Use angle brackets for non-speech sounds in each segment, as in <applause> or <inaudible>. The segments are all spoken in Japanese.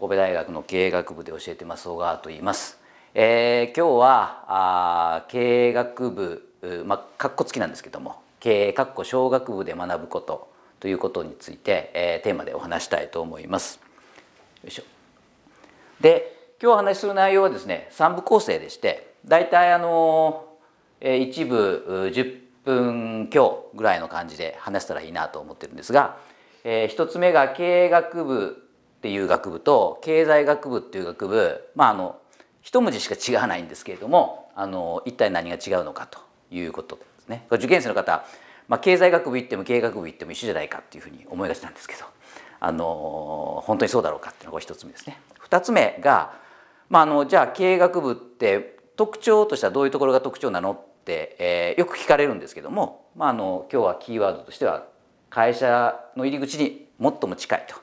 神戸大学の経営学部で教えてます小川と言います、えー、今日はあ経営学部まあカッコ付きなんですけども経営カッコ小学部で学ぶことということについて、えー、テーマでお話したいと思いますよいしょで今日お話しする内容はですね3部構成でしてだいたいあの一部10分強ぐらいの感じで話したらいいなと思ってるんですが、えー、1つ目が経営学部っていう学部と経済学部っていう学部まああの一文字しか違わないんですけれどもあの一体何が違うのかということですね。受験生の方、まあ、経済学部行っても経営学部行っても一緒じゃないかっていうふうに思いがちなんですけどあの本当にそうだろうかっていうのが一つ目ですね。二つ目が、まあ、あのじゃあ経営学部って特徴としてはどういうところが特徴なのって、えー、よく聞かれるんですけども、まあ、あの今日はキーワードとしては会社の入り口に最も近いと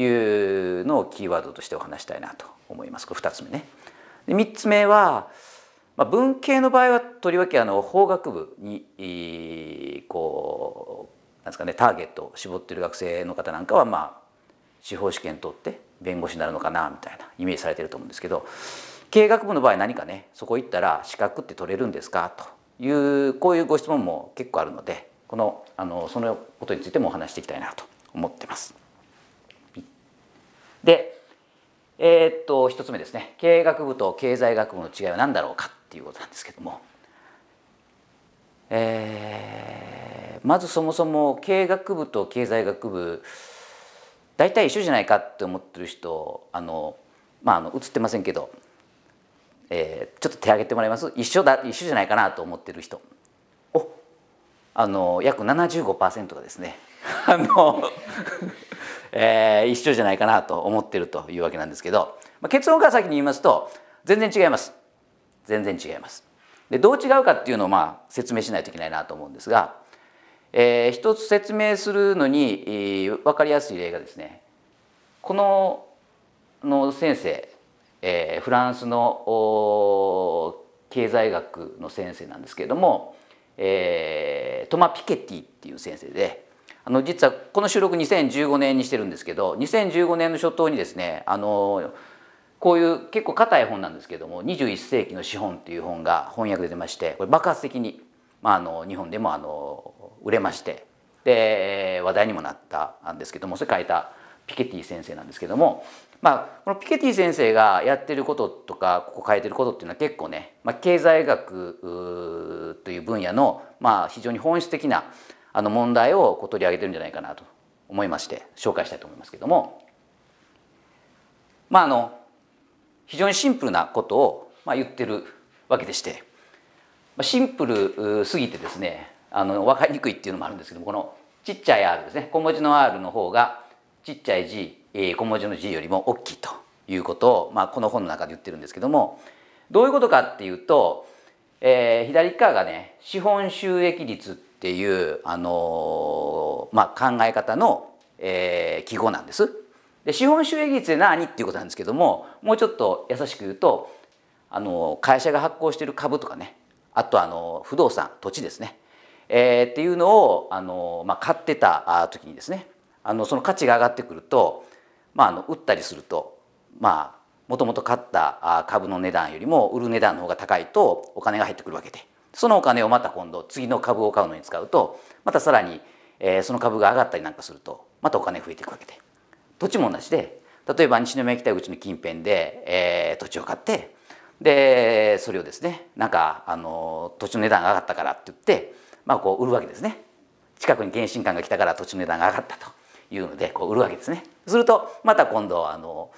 いうのをキーワードとしてお話したいなと思いますこれ2つ目ね。で3つ目は、まあ、文系の場合はとりわけあの法学部にこうなんですかねターゲットを絞ってる学生の方なんかはまあ司法試験取って弁護士になるのかなみたいなイメージされてると思うんですけど経営学部の場合何かねそこ行ったら資格って取れるんですかというこういうご質問も結構あるのでこのあのそのことについてもお話していきたいなと思ってます。でえー、っと1つ目ですね経営学部と経済学部の違いは何だろうかっていうことなんですけども、えー、まずそもそも経営学部と経済学部大体一緒じゃないかって思ってる人あのまああの映ってませんけど、えー、ちょっと手挙げてもらいます一緒だ一緒じゃないかなと思ってる人おあの約75%がですね <laughs> あのえー、一緒じゃないかなと思ってるというわけなんですけど、まあ、結論から先に言いますと全然違います全然違います。でどう違うかっていうのをまあ説明しないといけないなと思うんですが、えー、一つ説明するのに、えー、分かりやすい例がですねこのの先生、えー、フランスの経済学の先生なんですけれども、えー、トマ・ピケティっていう先生であの実はこの収録2015年にしてるんですけど2015年の初頭にですねあのこういう結構硬い本なんですけども「21世紀の資本」っていう本が翻訳で出ましてこれ爆発的に、まあ、あの日本でもあの売れましてで話題にもなったんですけどもそれ書いたピケティ先生なんですけども、まあ、このピケティ先生がやってることとかここ書いてることっていうのは結構ね、まあ、経済学という分野の、まあ、非常に本質的なあの問題をこう取り上げてるんじゃないかなと思いまして紹介したいと思いますけどもまああの非常にシンプルなことを、まあ、言ってるわけでしてシンプルすぎてですねあの分かりにくいっていうのもあるんですけどもこのちっちゃい r ですね小文字の r の方がちっちゃい g 小文字の g よりも大きいということを、まあ、この本の中で言ってるんですけどもどういうことかっていうと、えー、左側がね資本収益率っていうあの、まあ、考え方の、えー、記号なんです。で資本収益率で何っていうことなんですけどももうちょっと優しく言うとあの会社が発行している株とかねあとあの不動産土地ですね、えー、っていうのをあの、まあ、買ってた時にですねあのその価値が上がってくると、まあ、あの売ったりするとまあもともと買った株の値段よりも売る値段の方が高いとお金が入ってくるわけで。そのお金をまた今度次の株を買うのに使うとまたさらに、えその株が上がったりなんかするとまたお金増えていくわけで土地も同じで例えば西宮北口の近辺で、え土地を買ってでそれをですねなんかあの土地の値段が上がったからって言って、まあ、こう売るわけですね近くに原神官が来たから土地の値段が上がったというのでこう売るわけですねするとまた今度あの、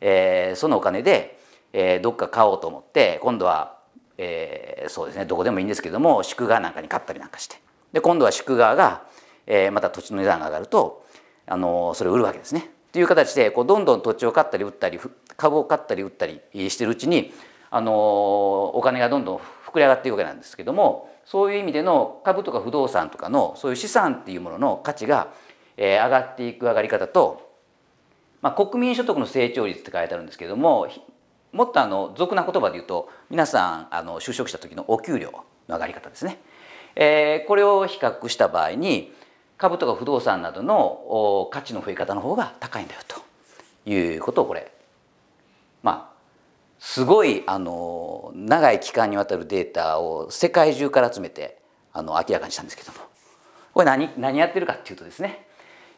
えー、そのお金で、えー、どっか買おうと思って今度はえー、そうですねどこでもいいんですけども祝賀なんかに買ったりなんかしてで今度は祝賀が、えー、また土地の値段が上がると、あのそれを売るわけですね。という形でこうどんどん土地を買ったり売ったり株を買ったり売ったりしてるうちに、あのお金がどんどん膨れ上がっていくわけなんですけどもそういう意味での株とか不動産とかのそういう資産っていうものの価値が、えー、上がっていく上がり方と、まあ、国民所得の成長率って書いてあるんですけどももっとあの俗な言葉で言うと皆さんあの就職した時のお給料の上がり方ですね、えー、これを比較した場合に株とか不動産などの価値の増え方の方が高いんだよということをこれまあすごいあの長い期間にわたるデータを世界中から集めてあの明らかにしたんですけどもこれ何何やってるかっていうとですね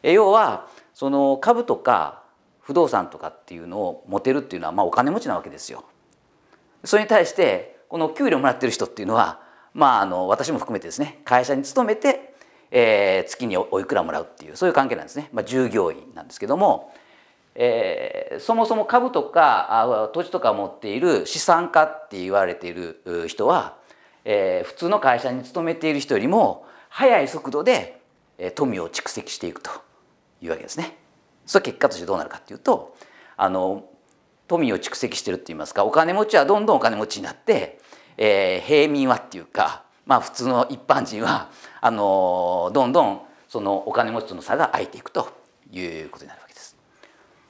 要はその株とか不動産とかっていうのを持てるっていうのはまあお金持ちなわけですよ。それに対してこの給料もらってる人っていうのはまああの私も含めてですね会社に勤めて、えー、月においくらもらうっていうそういう関係なんですね、まあ、従業員なんですけども、えー、そもそも株とか土地とか持っている資産家って言われている人は、えー、普通の会社に勤めている人よりも速い速度で富を蓄積していくというわけですね。それ結果としてどうなるかっていうとあの富を蓄積してるって言いますかお金持ちはどんどんお金持ちになって、えー、平民はっていうか、まあ、普通の一般人はあのどんどんそのお金持ちとの差が空いていくということになるわけです。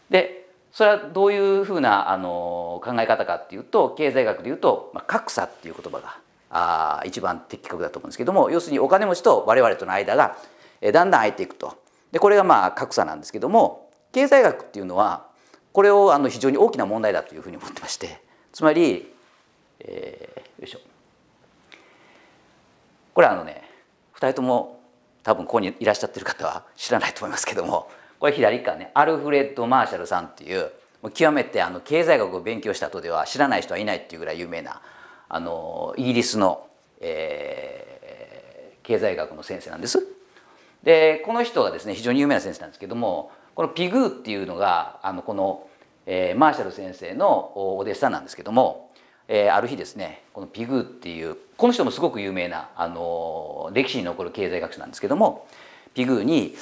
でそれはどういうふうなあの考え方かっていうと経済学でいうと、まあ、格差っていう言葉があ一番的確だと思うんですけども要するにお金持ちと我々との間が、えだんだん空いていくと。でこれがまあ格差なんですけども経済学っていうのはこれをあの非常に大きな問題だというふうに思ってましてつまり、えー、よいしょこれあのね2人とも多分ここにいらっしゃってる方は知らないと思いますけどもこれ左側ねアルフレッド・マーシャルさんっていう極めてあの経済学を勉強した後では知らない人はいないっていうぐらい有名なあのイギリスの、えー、経済学の先生なんです。でこの人がですね非常に有名な先生なんですけどもこのピグーっていうのがあのこの、えー、マーシャル先生のお弟子さんなんですけども、えー、ある日ですねこのピグーっていうこの人もすごく有名なあの歴史に残る経済学者なんですけどもピグーに、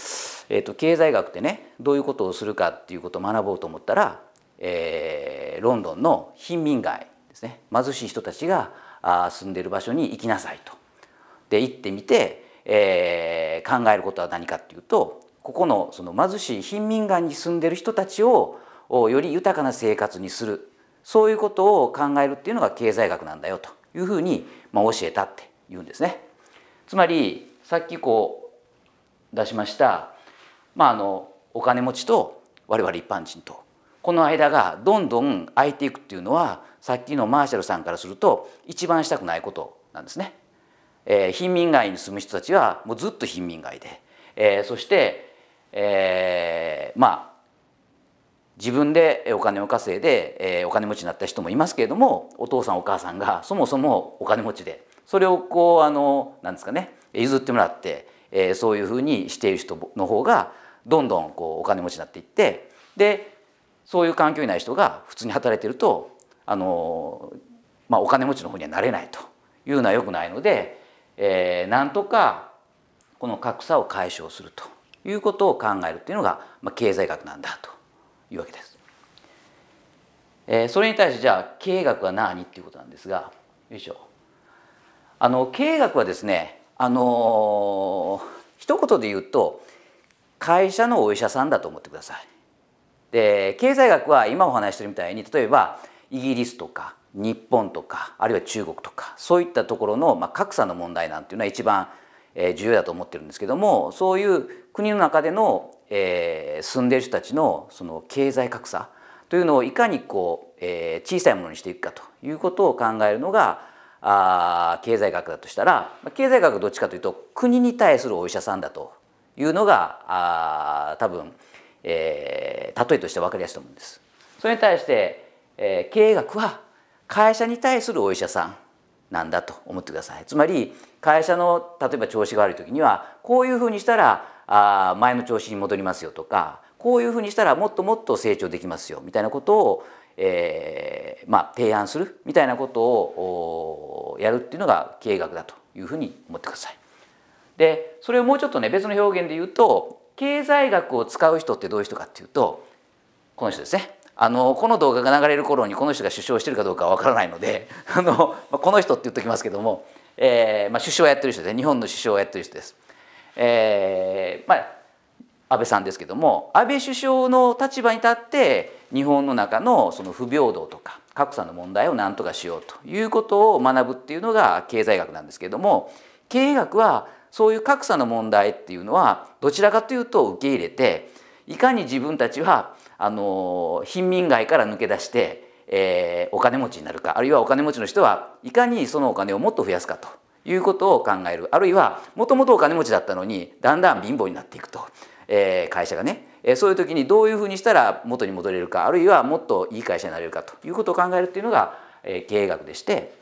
えーと、経済学ってねどういうことをするかっていうことを学ぼうと思ったら、えー、ロンドンの貧民街ですね貧しい人たちがあ住んでる場所に行きなさいと。で行ってみて、えー、考えることは何かっていうとここのその貧しい貧民街に住んでる人たちをより豊かな生活にするそういうことを考えるっていうのが経済学なんだよというふうに、まあ、教えたっていうんですね。つまりさっきこう出しました、まあ、あのお金持ちと我々一般人とこの間がどんどん空いていくっていうのはさっきのマーシャルさんからすると一番したくないことなんですね。えー、貧民街に住む人たちはもうずっと貧民街で、えー、そしてえー、まあ自分でお金を稼いで、えー、お金持ちになった人もいますけれどもお父さんお母さんがそもそもお金持ちでそれをこうあのなんですかね譲ってもらって、えー、そういうふうにしている人の方がどんどんこうお金持ちになっていってでそういう環境にない人が普通に働いてるとあの、まあ、お金持ちの方にはなれないというのはよくないので、えー、なんとかこの格差を解消すると。いうことを考えるっていうのが、まあ、経済学なんだというわけです。えー、それに対してじゃあ経営学は何っていうことなんですがよいしょあの経営学はですねあのー、一言で言うと会社のお医者さんだと思ってください。で経済学は今お話してるみたいに例えばイギリスとか日本とかあるいは中国とかそういったところの、まあ、格差の問題なんていうのは一番重要だと思ってるんですけどもそういう国の中での、えー、住んでる人たちのその経済格差というのをいかにこう、えー、小さいものにしていくかということを考えるのがあ経済学だとしたら経済学どっちかというと国に対するお医者さんだというのがあ多分、えー、例えとして分かりやすいと思うんです。それに対して、えー、経営学は会社に対するお医者さんなんだと思ってくださいつまり会社の例えば調子が悪い時にはこういうふうにしたらあ前の調子に戻りますよとかこういうふうにしたらもっともっと成長できますよみたいなことを、えーまあ、提案するみたいなことをやるっていうのが経営学だというふうに思ってください。でそれをもうちょっとね別の表現で言うと経済学を使う人ってどういう人かっていうとこの人ですねあのこの動画が流れる頃にこの人が首相してるかどうかは分からないので <laughs> あのこの人って言っときますけども、えーまあ、首相をやってる人で日本の首相をやってる人です。えーまあ安倍さんですけども安倍首相の立場に立って日本の中のその不平等とか格差の問題を何とかしようということを学ぶっていうのが経済学なんですけれども経営学はそういう格差の問題っていうのはどちらかというと受け入れていかに自分たちはあの貧民街から抜け出して、えー、お金持ちになるかあるいはお金持ちの人はいかにそのお金をもっと増やすかということを考えるあるいはもともとお金持ちだったのにだんだん貧乏になっていくと、えー、会社がね、えー、そういう時にどういうふうにしたら元に戻れるかあるいはもっといい会社になれるかということを考えるっていうのが、えー、経営学でして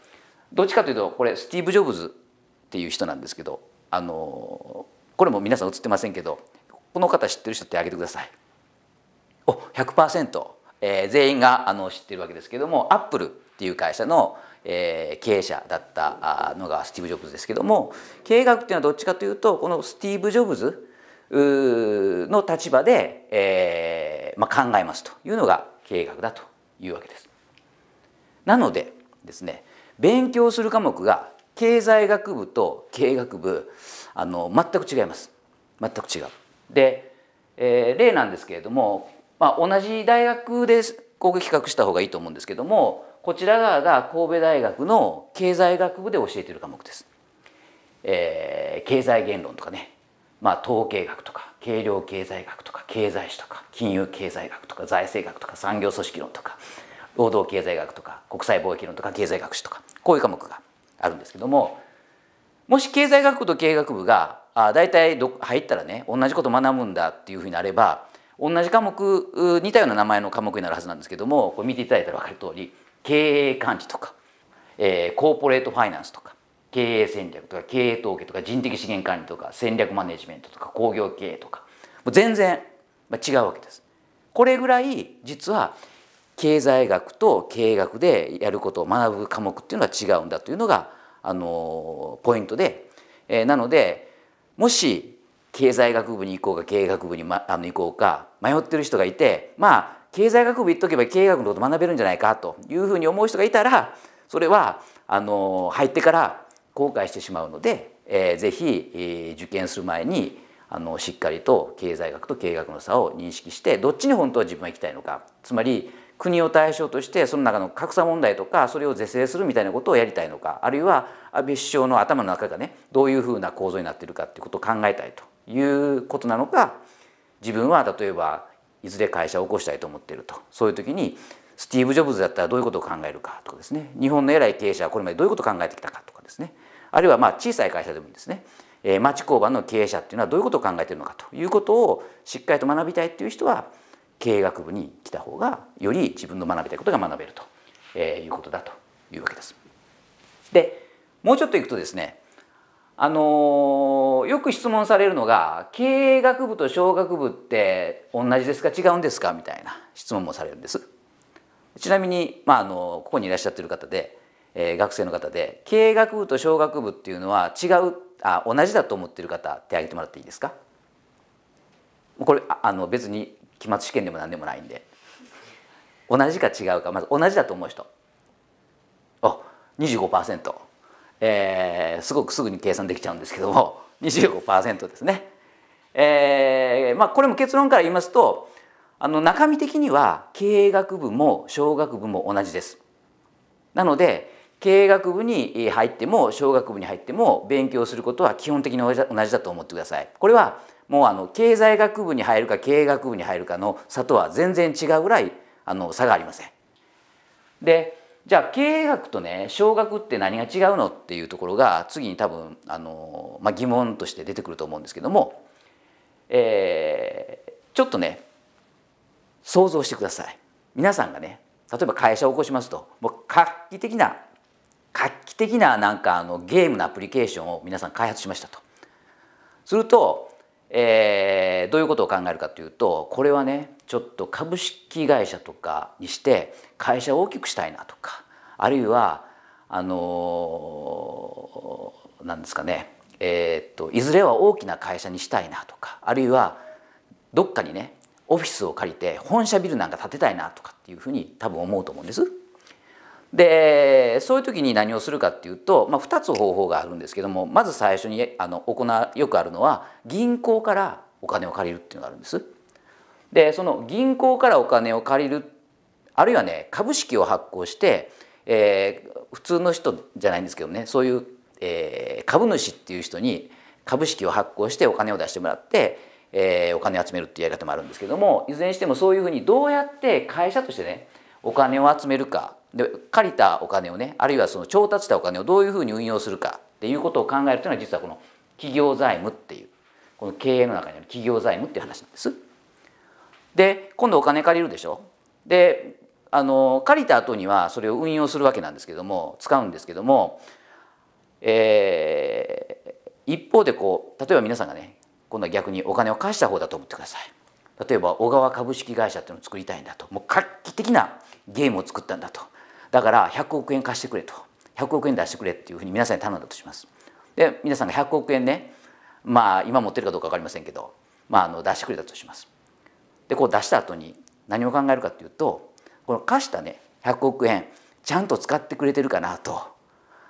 どっちかというとこれスティーブ・ジョブズっていう人なんですけどあのこれも皆さん映ってませんけどこの方知ってる人って挙げてください。を100%、えー、全員があの知ってるわけですけどもアップルっていう会社の、えー、経営者だったのがスティーブ・ジョブズですけども経営学っていうのはどっちかというとこのスティーブ・ジョブズの立場で、えーまあ、考えますというのが経営学だというわけです。なのでですね勉強する科目が経済学部と経営学部あの全く違います全く違う。で、えー、例なんですけれどもまあ、同じ大学でこう企画した方がいいと思うんですけどもこちら側が神戸大学の経済学部で教えている科目です。えー、経済言論とかね、まあ、統計学とか計量経済学とか経済史とか金融経済学とか財政学とか産業組織論とか労働経済学とか国際貿易論とか経済学史とかこういう科目があるんですけどももし経済学部と経営学部があ大体ど入ったらね同じこと学ぶんだっていうふうになれば同じ科目似たような名前の科目になるはずなんですけどもこれ見ていただいたら分かる通り経営管理とか、えー、コーポレートファイナンスとか経営戦略とか経営統計とか人的資源管理とか戦略マネジメントとか工業経営とかもう全然違うわけです。これぐらい実は経済学と経営学でやることを学ぶ科目っていうのは違うんだというのがあのポイントで、えー、なのでもし経済学部に行こうか経営学部に、ま、あの行こうか迷ってる人がいてまあ経済学部行っとけば経営学のこと学べるんじゃないかというふうに思う人がいたらそれはあの入ってから後悔してしまうので、えー、ぜひ、えー、受験する前にあのしっかりと経済学と経営学の差を認識してどっちに本当は自分は行きたいのかつまり国を対象としてその中の格差問題とかそれを是正するみたいなことをやりたいのかあるいは安倍首相の頭の中がねどういうふうな構造になっているかっていうことを考えたいということなのか自分は例えばいずれ会社を起こしたいと思っているとそういう時にスティーブ・ジョブズだったらどういうことを考えるかとかですね日本の偉い経営者はこれまでどういうことを考えてきたかとかですねあるいはまあ小さい会社でもいいですね、え町工場の経営者っていうのはどういうことを考えてるのかということをしっかりと学びたいっていう人は経営学部に来た方がより自分の学びたいことが学べると、えいうことだというわけです。でもうちょっといくとですねあのよく質問されるのが経営学部と商学部って同じですか違うんですかみたいな質問もされるんですちなみに、まあ、あのここにいらっしゃってる方で、えー、学生の方で経営学部と商学部っていうのは違うあ同じだと思ってる方手挙げてもらっていいですかこれあの別に期末試験でも何でもないんで同じか違うかまず同じだと思う人あ25%。えー、すごくすぐに計算できちゃうんですけども25% <laughs> ですね。えーまあ、これも結論から言いますとあの中身的には経営学部も小学部も同じです。なので経営学部に入っても小学部に入っても勉強することは基本的に同じだと思ってください。これはもうあの経済学部に入るか経営学部に入るかの差とは全然違うぐらいあの差がありません。でじゃあ経営学とね小学って何が違うのっていうところが次に多分あの、まあ、疑問として出てくると思うんですけども、えー、ちょっとね想像してください。皆さんがね例えば会社を起こしますともう画期的な画期的ななんかあのゲームのアプリケーションを皆さん開発しましたと。すると、えー、どういうことを考えるかというとこれはねちょっと株式会社とかにして会社を大きくしたいなとかあるいはあの何ですかねえっといずれは大きな会社にしたいなとかあるいはどっかにねオフィスを借りて本社ビルなんか建てたいなとかっていうふうに多分思うと思うんです。でそういう時に何をするかっていうと、まあ、2つ方法があるんですけどもまず最初にあの行よくあるのは銀行からお金を借りるっていうのがあるんです。でその銀行からお金を借りるあるいはね株式を発行して、えー、普通の人じゃないんですけどねそういう、えー、株主っていう人に株式を発行してお金を出してもらって、えー、お金を集めるっていうやり方もあるんですけどもいずれにしてもそういうふうにどうやって会社としてねお金を集めるかで借りたお金をねあるいはその調達したお金をどういうふうに運用するかっていうことを考えるというのは実はこの企業財務っていうこの経営の中にある企業財務っていう話なんです。で今度お金借りるでしょであの借りた後にはそれを運用するわけなんですけども使うんですけども、えー、一方でこう例えば皆さんがね今度は逆にお金を貸した方だと思ってください例えば小川株式会社っていうのを作りたいんだともう画期的なゲームを作ったんだとだから100億円貸してくれと100億円出してくれっていうふうに皆さんに頼んだとしますで皆さんが100億円ねまあ今持ってるかどうか分かりませんけど、まあ、あの出してくれたとしますでこう出した後に何を考えるかっていうとこの貸したね100億円ちゃんと使ってくれてるかなと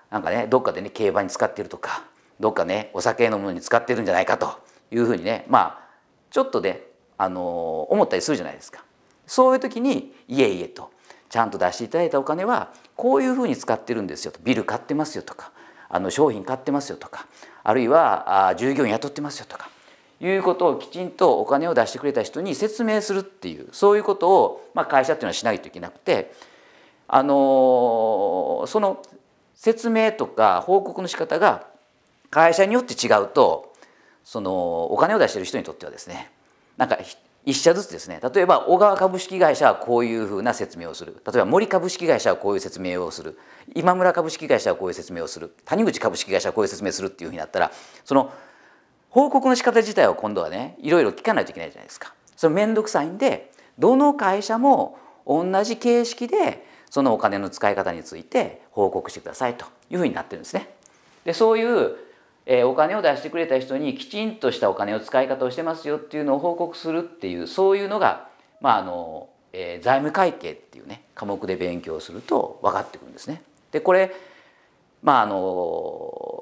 なんかねどっかでね競馬に使ってるとかどっかねお酒飲むのに使ってるんじゃないかというふうにねまあちょっとね、あの思ったりするじゃないですか。そういう時にいえいえとちゃんと出していただいたお金はこういうふうに使ってるんですよとビル買ってますよとかあの商品買ってますよとかあるいはあ従業員雇ってますよとかいうことをきちんとお金を出してくれた人に説明するっていうそういうことを、まあ、会社っていうのはしないといけなくて、あのその説明とか報告の仕方が会社によって違うとそのお金を出してる人にとってはですねなんか一社ずつですね例えば小川株式会社はこういうふうな説明をする例えば森株式会社はこういう説明をする今村株式会社はこういう説明をする谷口株式会社はこういう説明をするっていうふうになったらその報告の仕方自体を今度はねいろいろ聞かないといけないじゃないですか。それ面倒くさいんでどの会社も同じ形式でそのお金の使い方について報告してくださいというふうになってるんですね。でそういうえお金を出してくれた人にきちんとしたお金を使い方をしてますよっていうのを報告するっていうそういうのが、まああのえー、財務会計っていうね科目で勉強すると分かってくるんですね。でこれ、まあ、あの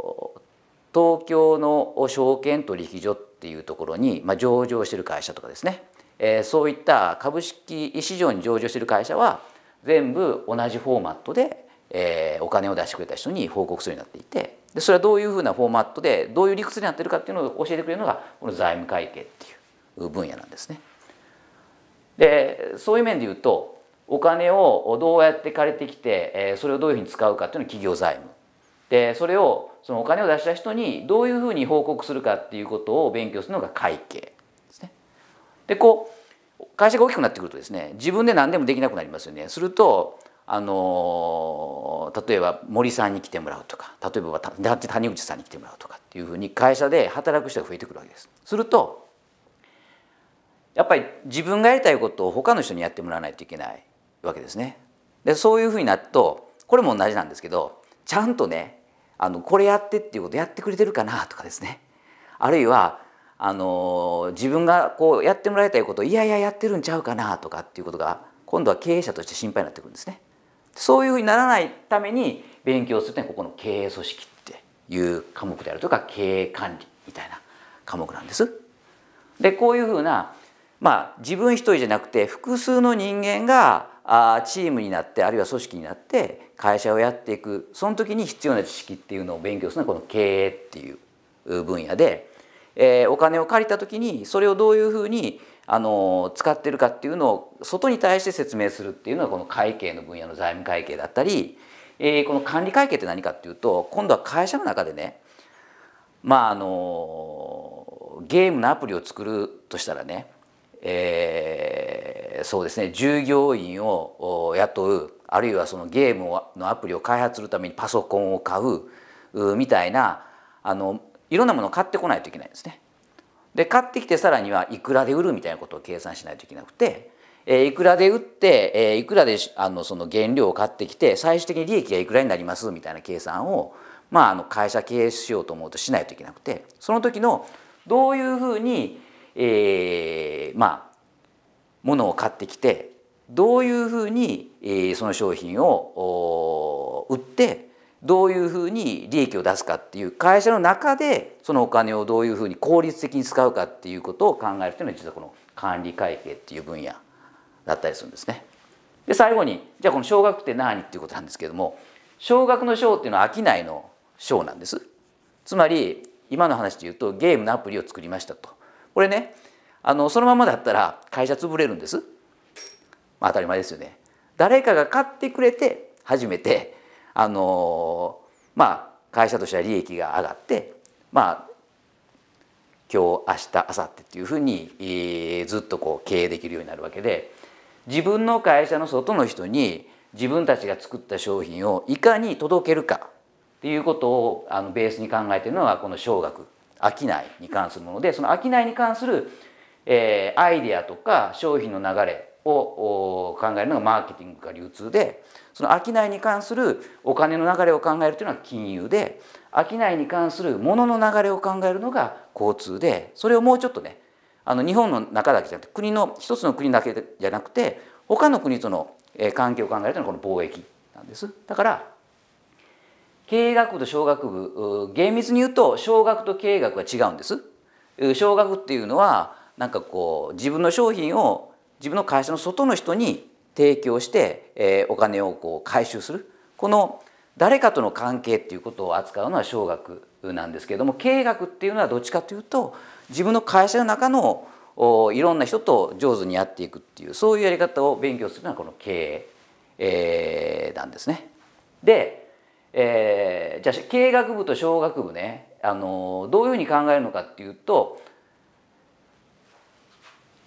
東京の証券取引所っていうところに、まあ、上場してる会社とかですね、えー、そういった株式市場に上場してる会社は全部同じフォーマットで、えー、お金を出してくれた人に報告するようになっていてでそれはどういうふうなフォーマットでどういう理屈になってるかっていうのを教えてくれるのがこの財務会計っていう分野なんですね。でそういう面で言うとお金をどうやって借りてきてそれをどういうふうに使うかっていうのは企業財務でそれをそのお金を出した人にどういうふうに報告するかっていうことを勉強するのが会計ですね。でこう会社が大きくなってくるとですね自分で何でもできなくなりますよね。するとあの例えば森さんに来てもらうとか例えば谷口さんに来てもらうとかっていうふうに会社で働く人が増えてくるわけです。するとやっぱり自分がやりたいことを他の人にやってもらわないといけないわけですね。でそういうふうになるとこれも同じなんですけどちゃんとねあのこれやってっていうことやってくれてるかなとかですねあるいはあの自分がこうやってもらいたいこといやいややってるんちゃうかなとかっていうことが今度は経営者として心配になってくるんですね。そういうふうにならないために勉強するというのはここの経営組織っていう科目であるとか経営管理みたいな科目なんです。でこういうふうなまあ自分一人じゃなくて複数の人間がチームになってあるいは組織になって会社をやっていくその時に必要な知識っていうのを勉強するのはこの経営っていう分野で、えー、お金を借りた時にそれをどういうふうにあの使ってるかっていうのを外に対して説明するっていうのがこの会計の分野の財務会計だったり、えー、この管理会計って何かっていうと今度は会社の中でねまああのゲームのアプリを作るとしたらね、えーそうですね従業員を雇うあるいはそのゲームのアプリを開発するためにパソコンを買うみたいなあのいろんなものを買ってこないといけないんですね。で買ってきてさらにはいくらで売るみたいなことを計算しないといけなくて、えー、いくらで売って、えー、いくらであのその原料を買ってきて最終的に利益がいくらになりますみたいな計算を、まあ、あの会社経営しようと思うとしないといけなくてその時のどういうふうに、えー、まあものを買ってきてどういうふうにその商品を売ってどういうふうに利益を出すかっていう会社の中でそのお金をどういうふうに効率的に使うかっていうことを考えるというのは実はこの管理会計っていう分野だったりするんですね。で最後にじゃあこの少額って何っていうことなんですけども少額の賞っていうのは商いの賞なんです。つまり今の話で言うとゲームのアプリを作りましたと。これねあのそのままだったら会社潰れるんです、まあ、当たり前ですよね誰かが買ってくれて初めてあのまあ会社としては利益が上がってまあ今日明日明後日っていうふうに、えー、ずっとこう経営できるようになるわけで自分の会社の外の人に自分たちが作った商品をいかに届けるかっていうことをあのベースに考えてるのはこの商学商いに関するものでその商いに関するえー、アイデアとか商品の流れを考えるのがマーケティングか流通でその商いに関するお金の流れを考えるというのは金融で商いに関するものの流れを考えるのが交通でそれをもうちょっとねあの日本の中だけじゃなくて国の一つの国だけじゃなくて他の国との関係を考えるというのはこの貿易なんです。だから経営学部と商学部厳密に言うと商学と経営学は違うんです。商学っていうのはなんかこう自分の商品を自分の会社の外の人に提供して、えー、お金をこう回収するこの誰かとの関係っていうことを扱うのは商学なんですけれども経営学っていうのはどっちかというと自分の会社の中のいろんな人と上手にやっていくっていうそういうやり方を勉強するのはこの経営、えー、なんですね。で、えー、じゃあ経営学部と商学部ねあのどういうふうに考えるのかっていうと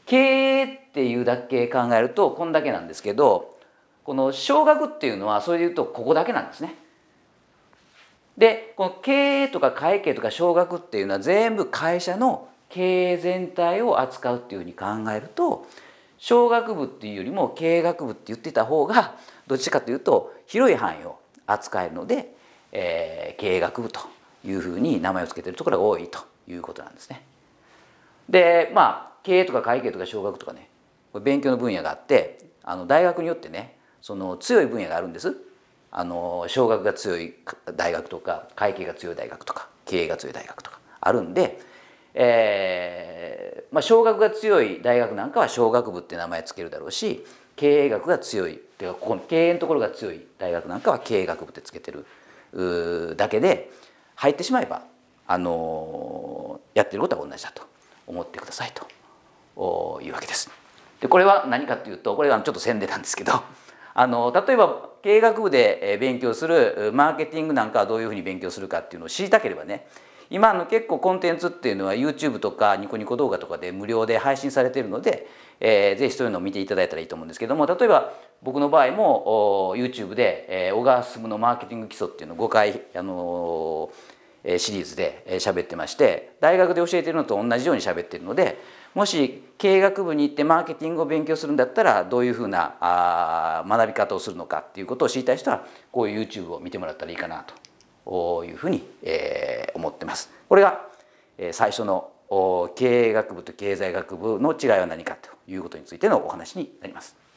経営っていうだけ考えるとこんだけなんですけどこの少額っていうのはそれで言うとここだけなんですね。でこの経営とか会計とか少額っていうのは全部会社の経営全体を扱うっていうふうに考えると小学部っていうよりも経営学部って言ってた方がどっちかというと広い範囲を扱えるので、えー、経営学部というふうに名前を付けてるところが多いということなんですね。でまあ経営とか会計とか小学とかね勉強の分野があってあの大学によってねその強い分野があるんです。あの小学が強い大学とか会計が強い大学とか経営が強い大学とかあるんで、えーまあ、小学が強い大学なんかは小学部って名前つけるだろうし経営学が強いっていうかここの経営のところが強い大学なんかは経営学部ってつけてるだけで入ってしまえば、あのー、やってることは同じだと思ってくださいというわけです。でこれは何かというとこれはちょっと宣伝なんですけど <laughs> あの例えば経営学部で勉強するマーケティングなんかはどういうふうに勉強するかっていうのを知りたければね今の結構コンテンツっていうのは YouTube とかニコニコ動画とかで無料で配信されているので、えー、ぜひそういうのを見ていただいたらいいと思うんですけども例えば僕の場合も YouTube で、えー、小川進のマーケティング基礎っていうのを5回、あのーシリーズで喋ってまして大学で教えてるのと同じように喋ってるのでもし経営学部に行ってマーケティングを勉強するんだったらどういうふうな学び方をするのかっていうことを知りたい人はこういう YouTube を見てもらったらいいかなというふうに思ってます。これが最初の経営学部と経済学部の違いは何かということについてのお話になります。